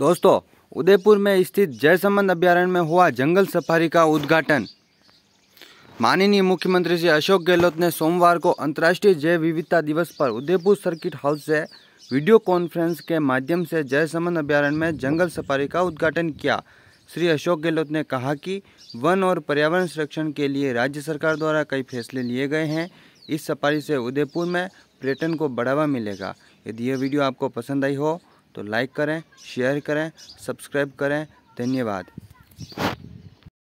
दोस्तों उदयपुर में स्थित जयसमंद अभ्यारण्य में हुआ जंगल सफारी का उद्घाटन माननीय मुख्यमंत्री श्री अशोक गहलोत ने सोमवार को अंतर्राष्ट्रीय जैव विविधता दिवस पर उदयपुर सर्किट हाउस से वीडियो कॉन्फ्रेंस के माध्यम से जयसमंद अभ्यारण्य में जंगल सफारी का उद्घाटन किया श्री अशोक गहलोत ने कहा कि वन और पर्यावरण संरक्षण के लिए राज्य सरकार द्वारा कई फैसले लिए गए हैं इस सफारी से उदयपुर में पर्यटन को बढ़ावा मिलेगा यदि यह वीडियो आपको पसंद आई हो तो लाइक करें शेयर करें सब्सक्राइब करें धन्यवाद